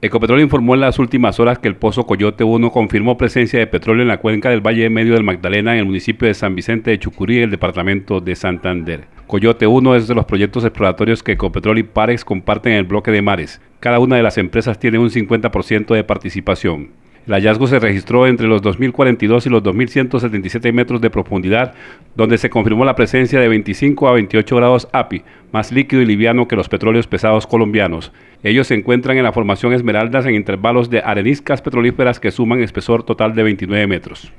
Ecopetrol informó en las últimas horas que el Pozo Coyote 1 confirmó presencia de petróleo en la cuenca del Valle Medio del Magdalena en el municipio de San Vicente de Chucurí, el departamento de Santander. Coyote 1 es de los proyectos exploratorios que Ecopetrol y Parex comparten en el bloque de mares. Cada una de las empresas tiene un 50% de participación. El hallazgo se registró entre los 2.042 y los 2.177 metros de profundidad, donde se confirmó la presencia de 25 a 28 grados API, más líquido y liviano que los petróleos pesados colombianos. Ellos se encuentran en la formación Esmeraldas en intervalos de areniscas petrolíferas que suman espesor total de 29 metros.